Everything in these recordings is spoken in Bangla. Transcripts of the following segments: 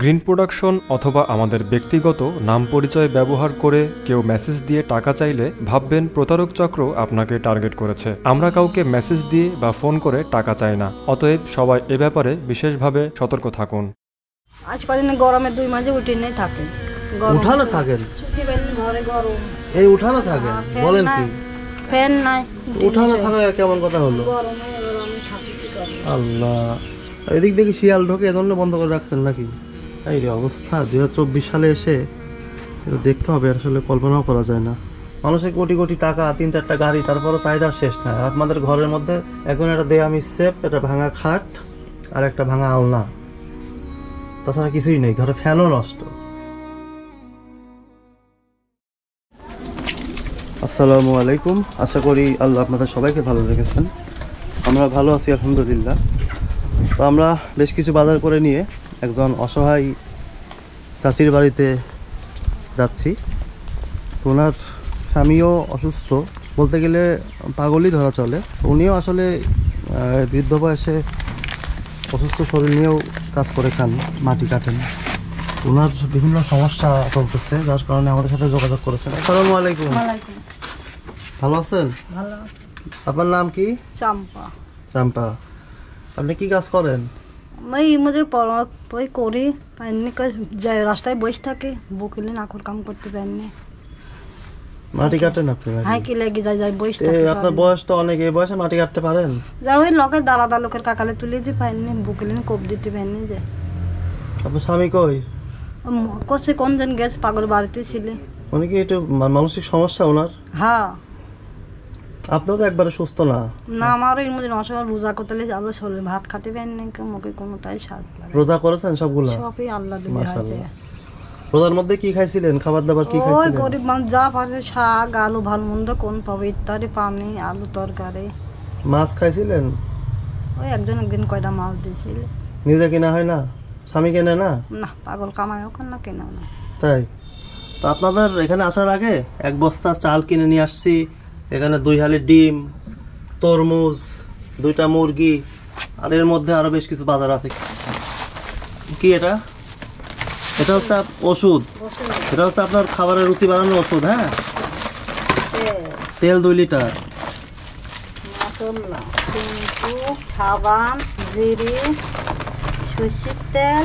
গ্রিন প্রোডাকশন অথবা আমাদের ব্যক্তিগত নাম পরিচয় ব্যবহার করে কেউ মেসেজ দিয়ে টাকা চাইলে ভাববেন প্রতারক চক্র আপনাকে টার্গেট করেছে আমরা কাউকে মেসেজ দিয়ে বা ফোন করে টাকা চাই না অতএব সবাই এ ব্যাপারে বিশেষভাবে সতর্ক থাকুন আজ কদিন গরমে দুই মাঝে উঠে নেই উঠানো থাকেন ঘরে গরম এই উঠানো থাকেন বলেন কি ফ্যান নাই উঠানো থাকা কেমন কথা হলো আল্লাহ এদিক দেখি শিয়াল ঢোকে এজন্য বন্ধ করে রাখছেন নাকি এই রে অবস্থা দুই সালে এসে দেখতে হবে আসলে কল্পনাও করা যায় না মানুষের কোটি কোটি টাকা তিন চারটা গাড়ি তারপরও চাহিদা শেষ না আপনাদের ঘরের মধ্যে এখন একটা দেয়া আমি একটা ভাঙা খাট আর একটা ভাঙা আলনা তাছাড়া কিছুই নেই ঘরে ফ্যানও নষ্ট আসসালামু আলাইকুম আশা করি আল্লাহ আপনাদের সবাইকে ভালো রেখেছেন আমরা ভালো আছি আলহামদুলিল্লাহ তো আমরা বেশ কিছু বাজার করে নিয়ে একজন অসহায় চাষির বাড়িতে যাচ্ছি তো ওনার স্বামীও অসুস্থ বলতে গেলে পাগলই ধরা চলে উনিও আসলে বৃদ্ধ বয়সে অসুস্থ শরীর নিয়েও কাজ করে খান মাটি কাটেন ওনার বিভিন্ন সমস্যা চলতেছে যার কারণে আমাদের সাথে যোগাযোগ করেছেন আসসালামু আলাইকুম ভালো আছেন ভালো আপনার নাম কি চাম্পা চাম্পা আপনি কি কাজ করেন এই মধ্যে ওই করি পাইনি যায় রাস্তায় বসে থাকে বকিলে নাকুর কাম করতে পারেনি মাটি কাটেন আপনি হ্যাঁ কি লাগে যায় যাই বসে থাকে আপনার বয়স তো অনেক এই বয়সে মাটি কাটতে পারেন যা ওই লোকের দাদা দালুকের কাকালে তুলে দিতে পারেনি বকিলে কোপ দিতে পারেনি যে আপনার স্বামী কই কষে কোন দিন গেছে পাগল বাড়িতে ছিলে উনি কি একটু মানসিক সমস্যা ওনার হ্যাঁ আপনিও তো একবারে সুস্থ না না আমারও এর মধ্যে নশো রোজা করতে আল্লাহ শরীরে ভাত খেতে পেন না মুখে তাই স্বাদ রোজা করেছেন সবগুলো সবই আল্লাহ দিলে হয়েছে রোজার মধ্যে কি খাইছিলেন খাবার দাবার কি খাইছিলেন ওই গরিব মানুষ যা পারে শাক আলু ভাল মন্দ কোন পাবে ইত্যাদি পানি আলু তরকারি মাছ খাইছিলেন ওই একজন একদিন কয়টা মাছ দিয়েছিল নিজে কেনা হয় না স্বামী কেনে না না পাগল কামাই হোক না কেনা না তাই তো আপনাদের এখানে আসার আগে এক বস্তা চাল কিনে নিয়ে আসছি এখানে দুই হালি ডিম তরমুজ দুইটা মুরগি আর এর মধ্যে আরও বেশ কিছু বাজার আছে কি এটা এটা হচ্ছে ওষুধ এটা হচ্ছে আপনার খাবারের রুচি বাড়ানোর ওষুধ হ্যাঁ তেল দুই লিটার সর্ষের তেল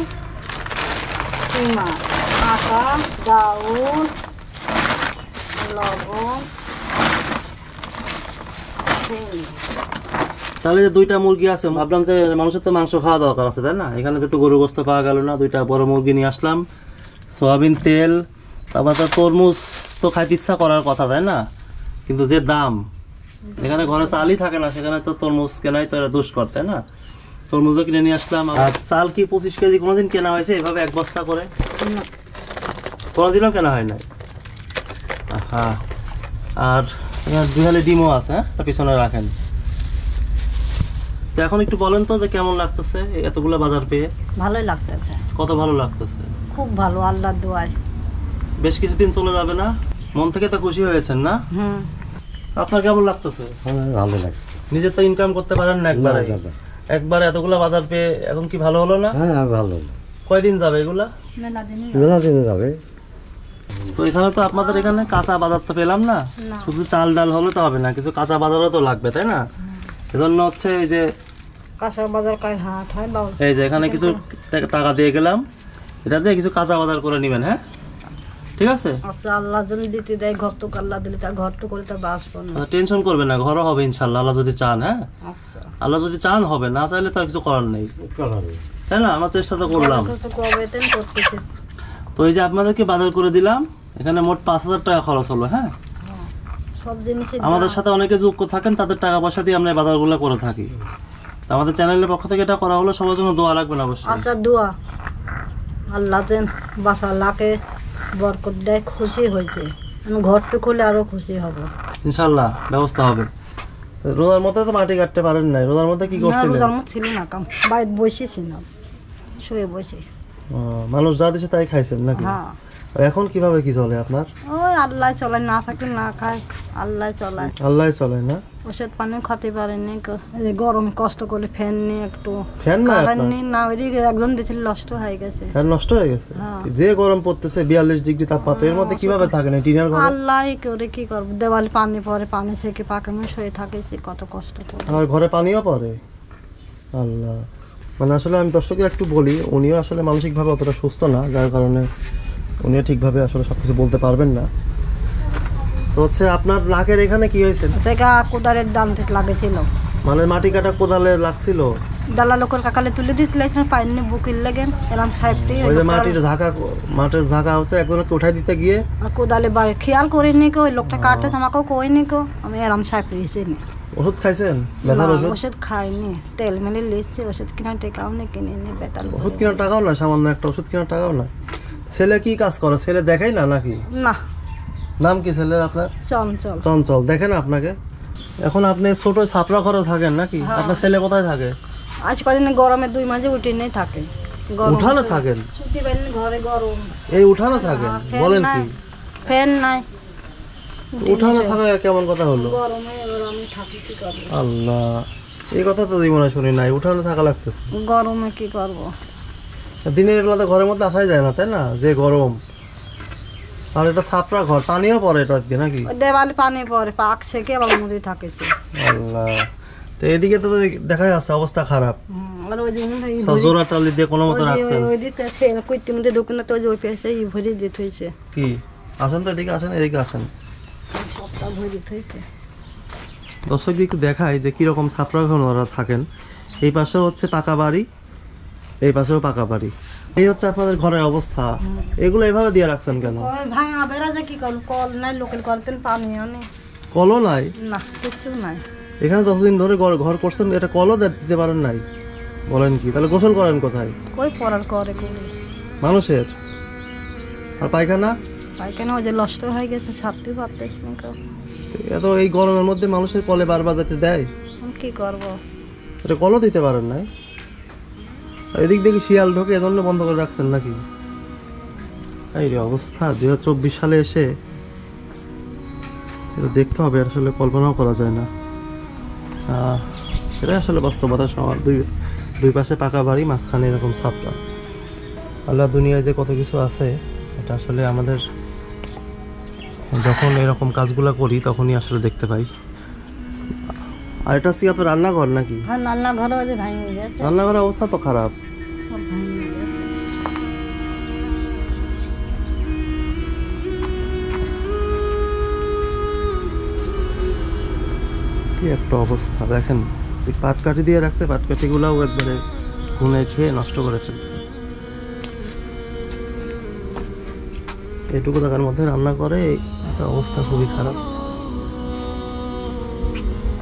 লবণ তাহলে যে দুইটা মুরগি আছে ভাবলাম যে মানুষের তো মাংস খাওয়া দরকার আছে তাই না এখানে যেহেতু গরু গোস্ত পাওয়া গেল না দুইটা বড় মুরগি নিয়ে আসলাম সয়াবিন তেল তারপর তো তরমুজ তো খাইতে ইচ্ছা করার কথা তাই না কিন্তু যে দাম এখানে ঘরে চালই থাকে না সেখানে তো তরমুজ কেনাই তো দুষ্কর তাই না তরমুজও কিনে নিয়ে আসলাম আর চাল কি পঁচিশ কেজি কোনোদিন কেনা হয়েছে এভাবে এক বস্তা করে কোনোদিনও কেনা হয় নাই হ্যাঁ আর দুহালে ডিমও আছে হ্যাঁ পিছনে রাখেন তো এখন একটু বলেন তো যে কেমন লাগতেছে এতগুলো বাজার পেয়ে ভালোই লাগতেছে কত ভালো লাগতেছে খুব ভালো আল্লাহর দোয়ায় বেশ কিছুদিন চলে যাবে না মন থেকে তো খুশি হয়েছেন না হুম আপনার কেমন লাগতেছে হ্যাঁ, ভালো লাগে নিজের তো ইনকাম করতে পারেন না একবার একবার এতগুলো বাজার পেয়ে এখন কি ভালো হলো না হ্যাঁ ভালো হলো কয়দিন যাবে এগুলা মেলা দিন যাবে তো এখানে তো আপনাদের এখানে কাঁচা বাজার তো পেলাম না শুধু চাল ডাল হলে তো হবে না কিছু কাঁচা বাজারও তো লাগবে তাই না এজন্য হচ্ছে এই যে কাঁচা বাজার হাট হয় এই যে এখানে কিছু টাকা দিয়ে গেলাম এটা দিয়ে কিছু কাঁচা বাজার করে নেবেন হ্যাঁ ঠিক আছে আচ্ছা আল্লাহ যদি দিতে দেয় ঘর তো আল্লাহ দিলে ঘর তো করে না টেনশন করবে না হবে ইনশাআল্লাহ আল্লাহ যদি চান হ্যাঁ আচ্ছা। আল্লাহ যদি চান হবে না চাইলে তার কিছু করার নেই তাই না আমার চেষ্টা তো করলাম তো এই যে আপনাদেরকে বাজার করে দিলাম এখানে মোট পাঁচ হাজার টাকা খরচ হলো হ্যাঁ আমাদের সাথে অনেকে যুক্ত থাকেন তাদের টাকা পয়সা দিয়ে আমরা বাজারগুলো করে থাকি তো আমাদের চ্যানেলের পক্ষ থেকে এটা করা হলো সবার জন্য দোয়া রাখবেন অবশ্যই আচ্ছা দোয়া আল্লাহ যেন বাসা লাকে বরকত দেয় খুশি হয়েছে আমি ঘরটা খুলে আরো খুশি হব ইনশাআল্লাহ ব্যবস্থা হবে রোজার মধ্যে তো মাটি কাটতে পারেন না রোজার মধ্যে কি করছিলেন রোজার মধ্যে ছিল না কাম বাইরে বসেছিলাম শুয়ে বসে মানুষ যা দিছে তাই খাইছেন নাকি হ্যাঁ। আর এখন কিভাবে কি চলে আপনার ওই আল্লাহ চলে না থাকে না খায় আল্লাহ চলে আল্লাহ চলে না ওষুধ পানি খেতে পারেনি গরম কষ্ট করে ফ্যান নি একটু ফ্যান না কারেন্ট না ওই একজন দিছিল নষ্ট হয়ে গেছে ফ্যান নষ্ট হয়ে গেছে হ্যাঁ। যে গরম পড়তেছে 42 ডিগ্রি তাপমাত্রা এর হ্যাঁ, মধ্যে কিভাবে থাকেন ডিনার ঘরে আল্লাহ করে কি করব দেওয়ালে পানি পরে পানি থেকে পাকামে শুয়ে থাকে কত কষ্ট করে আর ঘরে পানিও পড়ে আল্লাহ মানে আসলে আমি দর্শকের একটু বলি উনিও আসলে মানসিকভাবে অতটা সুস্থ না যার কারণে উনিও ঠিকভাবে আসলে সব কিছু বলতে পারবেন না তো হচ্ছে আপনার নাকের এখানে কি হয়েছে সেটা কোদালের দাম থেকে লাগেছিল মানে মাটি কাটা কোদালে লাগছিল দালা লোকের কাকালে তুলে দিয়ে তুলে এখানে পাইনি বুকিল লাগেন এলাম সাহেবটি ওই যে মাটির ঝাকা মাটির ঝাকা হচ্ছে একজনকে উঠাই দিতে গিয়ে কোদালে বাড়ি খেয়াল করিনি কো ওই লোকটা কাটে আমাকেও কইনি কো আমি এলাম সাহেব পেয়েছি ওষুধ খাইছেন ব্যথার ওষুধ ওষুধ খাইনি তেল মেলে লিখছে ওষুধ কেনার টাকাও নেই কিনে নেই ব্যথার ওষুধ কেনার টাকাও না সামান্য একটা ওষুধ কেনার টাকাও না ছেলে কি কাজ করে ছেলে দেখাই না নাকি না নাম কি ছেলের আপনার চঞ্চল চঞ্চল দেখেন আপনাকে এখন আপনি ছোট ছাপড়া ঘরে থাকেন নাকি হ্যাঁ। আপনার ছেলে কোথায় থাকে আজ কদিন গরমে দুই মাঝে উঠে নেই থাকে উঠানো থাকেন ছুটি ঘরে গরম এই উঠানো থাকেন হ্যাঁ, বলেন কি ফ্যান নাই থাকা কেমন কথা হলো আল্লাহ এই কথা তো জীবনে শুনি নাই থাকা লাগতেছে গরমে কি করব দিনের বেলা তো ঘরের মধ্যে আসাই যায় না তাই না যে গরম আর এটা ছাপড়া ঘর পানিও পড়ে এটা নাকি দেওয়ালে পানি পড়ে পাক আবার আল্লাহ তো এদিকে তো দেখা যাচ্ছে অবস্থা খারাপ ওই কি আসেন তো এদিকে আসেন এদিকে আসেন সপ্তাহ দর্শকদের একটু দেখায় যে কীরকম ছাত্র এখন ওরা থাকেন এই পাশেও হচ্ছে পাকা বাড়ি এই পাশেও পাকা বাড়ি এই হচ্ছে আপনাদের ঘরের অবস্থা এগুলো এভাবে দিয়ে রাখছেন কেন ভাঙা বেড়া যে কি কল কল নাই লোকাল কল তেল পানিও কলও নাই না কিছু নাই এখানে যতদিন ধরে ঘর করছেন এটা কলও দিতে পারেন নাই বলেন কি তাহলে গোসল করেন কোথায় কই পড়ার করে মানুষের আর পায়খানা পায়খানা ওই যে নষ্ট হয়ে গেছে ছাড়তে পারতেছি না এত এই গরমের মধ্যে মানুষের কলে বার বাজাতে দেয় কি করব এটা কলও দিতে পারেন নাই এদিক দেখি শিয়াল ঢোকে এজন্য বন্ধ করে রাখছেন নাকি এই রে অবস্থা দু হাজার চব্বিশ সালে এসে এটা দেখতে হবে আসলে কল্পনাও করা যায় না এটাই আসলে বাস্তবতা সবার দুই দুই পাশে পাকা বাড়ি মাঝখানে এরকম ছাপটা আল্লাহ দুনিয়ায় যে কত কিছু আছে এটা আসলে আমাদের যখন এরকম কাজগুলো করি তখনই আসলে দেখতে পাই আর এটা সি আপনার রান্নাঘর নাকি হ্যাঁ, রান্নাঘরের অবস্থা তো খারাপ কি একটা অবস্থা দেখেন সেই পাটকাঠি দিয়ে রাখছে পাটকাঠিগুলোও একবারে ঘুমে খেয়ে নষ্ট করে ফেলছে এটুকু দেখার মধ্যে রান্না করে অবস্থা খুবই খারাপ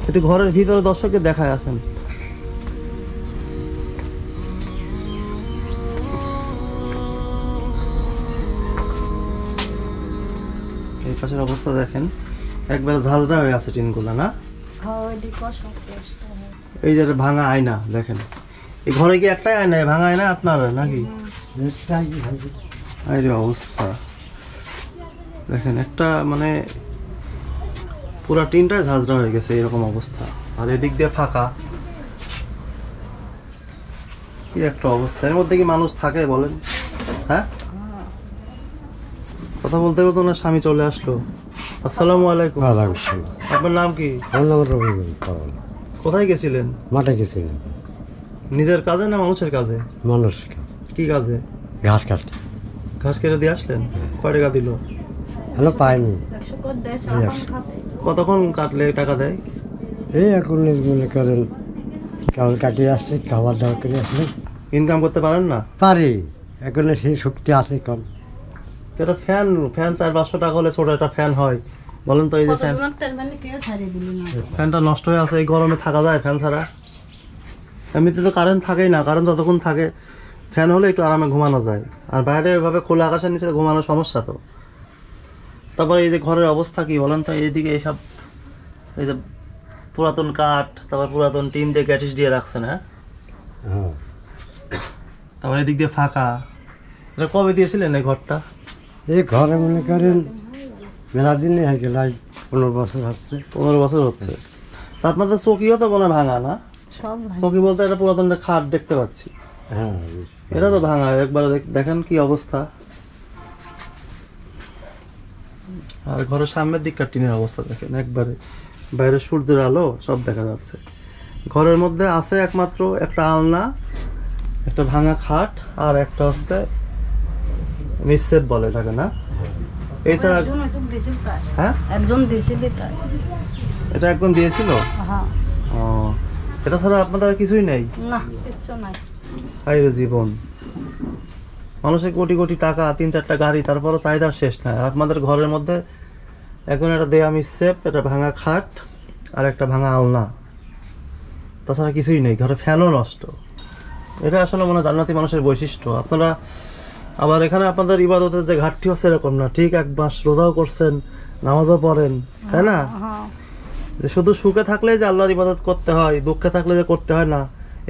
একটু ঘরের ভিতরে দর্শককে দেখায় আসেন এই পাশের অবস্থা দেখেন একবার ঝাঁঝরা হয়ে আছে টিনগুলা না এই যে ভাঙা আয়না দেখেন এই ঘরে কি একটাই আয়না ভাঙা আয়না আপনার নাকি আরে অবস্থা দেখেন একটা মানে পুরা টিনটাই ঝাঁঝরা হয়ে গেছে এরকম অবস্থা আর এদিক দিয়ে ফাঁকা কি একটা অবস্থা এর মধ্যে কি মানুষ থাকে বলেন হ্যাঁ কথা বলতে বলতে ওনার স্বামী চলে আসলো আসসালামু আলাইকুম আপনার নাম কি কোথায় গেছিলেন মাঠে গেছিলেন নিজের কাজে না মানুষের কাজে মানুষ কি কাজে ঘাস কাটতে ঘাস কেটে দিয়ে আসলেন হ্যাঁ। কয় টাকা দিল হ্যালো পাইনি কতক্ষণ কাটলে টাকা দেয় এই এখন মনে করেন কাল কাটিয়ে আসছি খাবার দাবার করে আসলে ইনকাম করতে পারেন না পারি এখন সেই শক্তি আছে কম এটা ফ্যান ফ্যান চার পাঁচশো টাকা হলে ছোটো একটা ফ্যান হয় বলেন তো এই যে ফ্যান ফ্যানটা নষ্ট হয়ে আছে এই গরমে থাকা যায় ফ্যান ছাড়া এমনিতে তো কারেন্ট থাকেই না কারেন্ট যতক্ষণ থাকে ফ্যান হলে একটু আরামে ঘুমানো যায় আর বাইরে এভাবে খোলা আকাশের নিচে ঘুমানোর সমস্যা তো তারপরে এই যে ঘরের অবস্থা কি বলেন তো এইদিকে এইসব এই যে পুরাতন কাঠ তারপর পুরাতন টিন দিয়ে গ্যাটিস দিয়ে রাখছেন হ্যাঁ, হ্যাঁ। তারপর এদিক দিয়ে ফাঁকা এটা কবে দিয়েছিলেন এই ঘরটা এই ঘরে মনে করেন মেলা দিনে হয়ে গেল পনেরো বছর হচ্ছে পনেরো বছর হচ্ছে আপনাদের চকিও তো মনে ভাঙা না চকি বলতে একটা পুরাতন খাট দেখতে পাচ্ছি হ্যাঁ এটা তো ভাঙা একবার দেখেন কি অবস্থা আর ঘরের সামনের দিককার টিনের অবস্থা দেখেন একবারে বাইরে সূর্যের আলো সব দেখা যাচ্ছে ঘরের মধ্যে আছে একমাত্র একটা আলনা একটা ভাঙা খাট আর একটা হচ্ছে মিসেপ বলে থাকে না এছাড়া হ্যাঁ একজন দিয়েছিল এটা একজন দিয়েছিল হ্যাঁ। ও এটা ছাড়া আপনাদের কিছুই নেই না কিছু নাই জীবন মানুষের কোটি কোটি টাকা তিন চারটা গাড়ি তারপরও চাহিদা শেষ না আর আপনাদের ঘরের মধ্যে এখন একটা দেয়া মিসেপ একটা ভাঙা খাট আর একটা ভাঙা আলনা তাছাড়া কিছুই নেই ঘরে ফ্যানও নষ্ট এটা আসলে মনে জান্নাতি মানুষের বৈশিষ্ট্য আপনারা আবার এখানে আপনাদের ইবাদতের যে ঘাটতি হচ্ছে এরকম না ঠিক এক মাস রোজাও করছেন নামাজও পড়েন তাই না হ্যাঁ, হ্যাঁ। যে শুধু সুখে থাকলে যে আল্লাহর ইবাদত করতে হয় দুঃখে থাকলে যে করতে হয় না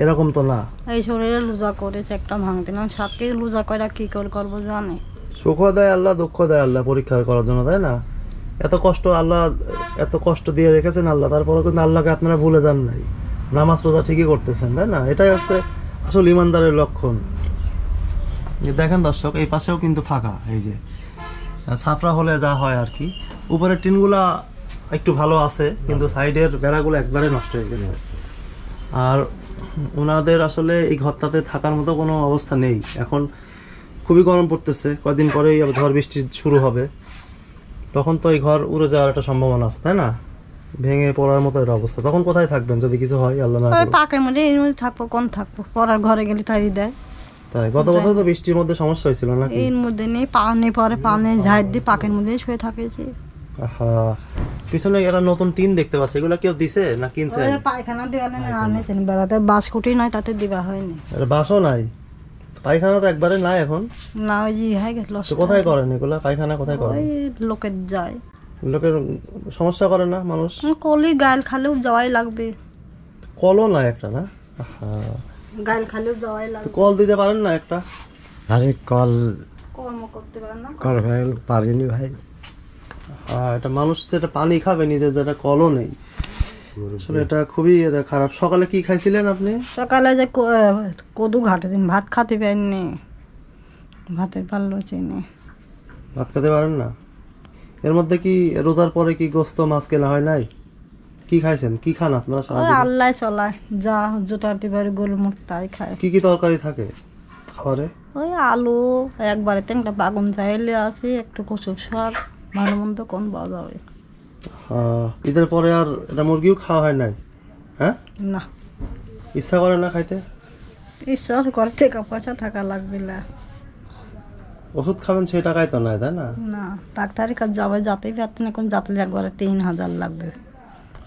এরকম তো না এই শরীরে লুজা করেছে একটা ভাঙতে না সাতকে লুজা করা কি করে করবো জানে সুখ দেয় আল্লাহ দুঃখ দেয় আল্লাহ পরীক্ষা করার জন্য তাই না এত কষ্ট আল্লাহ এত কষ্ট দিয়ে রেখেছেন আল্লাহ তারপরে কিন্তু আল্লাহকে আপনারা ভুলে যান নাই নামাজ রোজা ঠিকই করতেছেন তাই না এটাই হচ্ছে আসল ইমানদারের লক্ষণ দেখেন দর্শক এই পাশেও কিন্তু ফাঁকা এই যে সাফরা হলে যা হয় আর কি উপরের টিনগুলা একটু ভালো আছে কিন্তু সাইডের বেড়াগুলো একবারে নষ্ট হয়ে গেছে আর ওনাদের আসলে এই ঘরটাতে থাকার মতো কোনো অবস্থা নেই এখন খুবই গরম পড়তেছে কয়েকদিন পরেই আবার ঝড় বৃষ্টি শুরু হবে তখন তো এই ঘর উড়ে যাওয়ার একটা সম্ভাবনা আছে তাই না ভেঙে পড়ার মতো একটা অবস্থা তখন কোথায় থাকবেন যদি কিছু হয় আল্লাহ না পাকের মধ্যে এর মধ্যে থাকবো কোন থাকবো পড়ার ঘরে গেলে তাই দেয় তাই গত বছর তো বৃষ্টির মধ্যে সমস্যা হয়েছিল না এর মধ্যে নেই পা নেই পরে পা নেই ঝাড় দিয়ে পাকের মধ্যে শুয়ে থাকেছি পিছনে একটা নতুন টিন দেখতে পাচ্ছি এগুলো কেউ দিছে না কিনছে পায়খানা দেওয়ালে আনে বেড়াতে বাস খুঁটি নাই তাতে দিবা হয়নি বাসও নাই পায়খানা তো একবারে নাই এখন না ওই যে গেল কোথায় করেন এগুলো পায়খানা কোথায় করেন লোকের যায় লোকের সমস্যা করে না মানুষ কলি গাল খালেও যাওয়াই লাগবে কলও নাই একটা না গাল খালেও যাওয়াই লাগবে কল দিতে পারেন না একটা আরে কল কর্ম করতে পারেন না কল পারিনি ভাই এটা মানুষ যেটা পানি খাবে নিজের যেটা কলও নেই আসলে এটা খুবই খারাপ সকালে কি খাইছিলেন আপনি সকালে যে কদু ঘাটে দিন ভাত খাতে পারেননি ভাতের পাল্লো চেনে ভাত খেতে পারেন না এর মধ্যে কি রোজার পরে কি গোস্ত মাছ কেনা হয় নাই কি খাইছেন কি খান আপনারা সারা আল্লাহ চলায় যা জোটার দিবারে গোলমুখ তাই খায় কি কি তরকারি থাকে খাবারে ওই আলু একবারে একটা বাগুন চাইলে আছে একটু কচুর শাক ভালো মন্দ কোন পাওয়া যাবে হ্যাঁ, ঈদের পরে আর এটা মুরগিও খাওয়া হয় নাই হ্যাঁ না ইচ্ছা করে না খাইতে ইচ্ছা করে টাকা পয়সা থাকা লাগবে না ওষুধ খাবেন সেই টাকায় তো নাই তাই না না ডাক্তারের কাছে যাবে যাতেই পারতেন এখন যাতে একবারে তিন হাজার লাগবে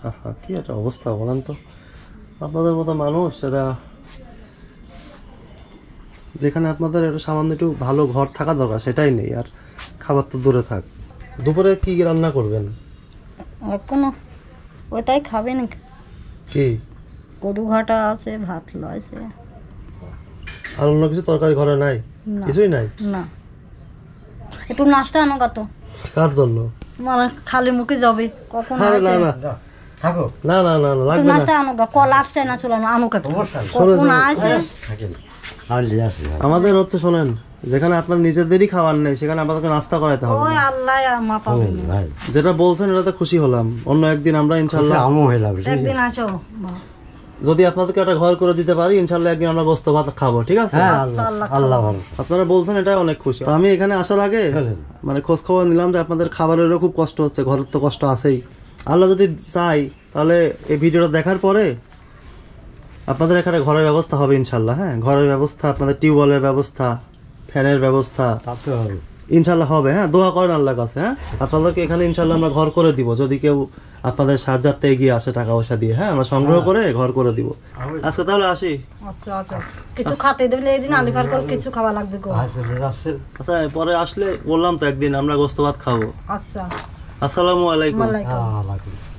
আহা কি একটা অবস্থা বলেন তো আপনাদের মতো মানুষ এরা যেখানে আপনাদের একটা সামান্য একটু ভালো ঘর থাকা দরকার সেটাই নেই আর খাবার তো দূরে থাক দুপুরে কি রান্না করবেন কোনো ওটাই খাবেন কি কদু ঘাটা আছে ভাত লয়েছে আর অন্য কিছু তরকারি ঘরে নাই কিছুই নাই না একটু নাস্তা আনো কত কার জন্য মানে খালি মুখে যাবে কখন আরে না না থাকো না না না লাগবে না নাস্তা আনো কল আসছে না চলো আনো কত কখন হ্যাঁ, আসে হ্যাঁ। আমাদের হচ্ছে শোনেন যেখানে আপনার নিজেদেরই খাবার নেই সেখানে আপনাদেরকে নাস্তা করাইতে হবে ভাই যেটা বলছেন এটাতে খুশি হলাম অন্য একদিন আমরা ইনশাল্লাহ একদিন আসো যদি আপনাদেরকে একটা ঘর করে দিতে পারি ইনশাল্লাহ একদিন আমরা গোস্ত ভাত খাবো ঠিক আছে হ্যাঁ, আল্লাহ আপনারা বলছেন এটা অনেক খুশি আমি এখানে আসার আগে মানে খোঁজ খবর নিলাম যে আপনাদের খাবারেরও খুব কষ্ট হচ্ছে ঘরের তো কষ্ট আছেই আল্লাহ যদি চাই তাহলে এই ভিডিওটা দেখার পরে আপনাদের এখানে ঘরের ব্যবস্থা হবে ইনশাল্লাহ হ্যাঁ ঘরের ব্যবস্থা আপনাদের টিউবওয়েলের ব্যবস্থা ফ্যানের ব্যবস্থা ইনশাল্লাহ হবে হ্যাঁ দোয়া করেন আল্লাহ কাছে হ্যাঁ আপনাদেরকে এখানে ইনশাল্লাহ আমরা ঘর করে দিব যদি কেউ আপনাদের সাজাতে এগিয়ে আসে টাকা পয়সা দিয়ে হ্যাঁ আমরা সংগ্রহ হ্যাঁ। করে ঘর করে দিব আজকে আচ্ছা, তাহলে আসি আচ্ছা, আচ্ছা। কিছু খাতে দেবেন এই দিন হ্যাঁ। আলিফার করে কিছু খাওয়া লাগবে গো আচ্ছা পরে আসলে বললাম তো একদিন আমরা গোস্ত ভাত খাবো আচ্ছা আসসালামু আলাইকুম ওয়া আলাইকুম